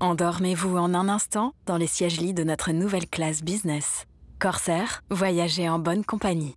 Endormez-vous en un instant dans les sièges-lits de notre nouvelle classe business. Corsair, voyagez en bonne compagnie.